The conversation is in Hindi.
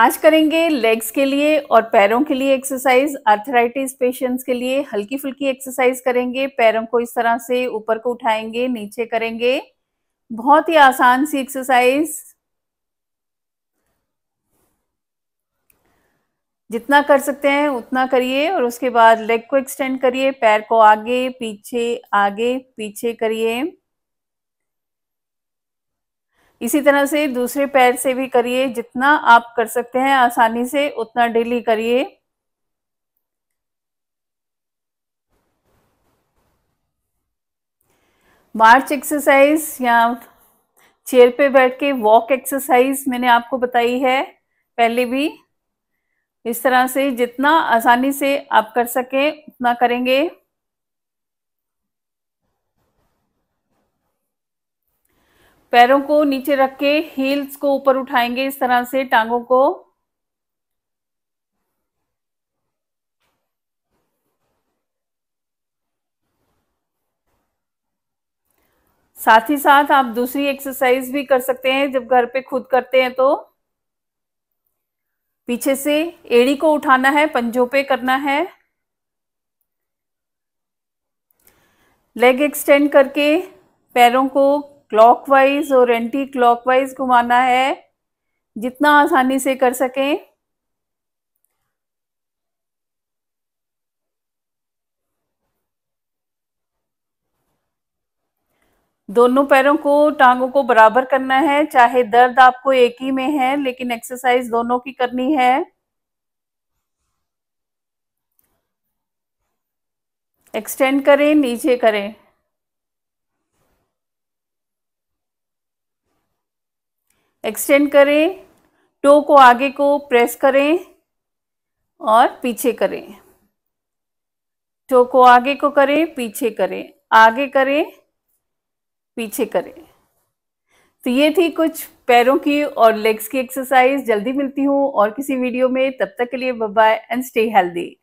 आज करेंगे लेग्स के लिए और पैरों के लिए एक्सरसाइज आर्थराइटिस पेशेंट्स के लिए हल्की फुल्की एक्सरसाइज करेंगे पैरों को इस तरह से ऊपर को उठाएंगे नीचे करेंगे बहुत ही आसान सी एक्सरसाइज जितना कर सकते हैं उतना करिए और उसके बाद लेग को एक्सटेंड करिए पैर को आगे पीछे आगे पीछे करिए इसी तरह से दूसरे पैर से भी करिए जितना आप कर सकते हैं आसानी से उतना डेली करिए मार्च एक्सरसाइज या चेयर पे बैठ के वॉक एक्सरसाइज मैंने आपको बताई है पहले भी इस तरह से जितना आसानी से आप कर सकें उतना करेंगे पैरों को नीचे रख के हील्स को ऊपर उठाएंगे इस तरह से टांगों को साथ ही साथ आप दूसरी एक्सरसाइज भी कर सकते हैं जब घर पे खुद करते हैं तो पीछे से एड़ी को उठाना है पंजों पे करना है लेग एक्सटेंड करके पैरों को क्लॉकवाइज और एंटी क्लॉकवाइज घुमाना है जितना आसानी से कर सकें दोनों पैरों को टांगों को बराबर करना है चाहे दर्द आपको एक ही में है लेकिन एक्सरसाइज दोनों की करनी है एक्सटेंड करें नीचे करें एक्सटेंड करें टो को आगे को प्रेस करें और पीछे करें टो को आगे को करें पीछे करें आगे करें पीछे करें तो ये थी कुछ पैरों की और लेग्स की एक्सरसाइज जल्दी मिलती हूँ और किसी वीडियो में तब तक के लिए बाय एंड स्टे हेल्दी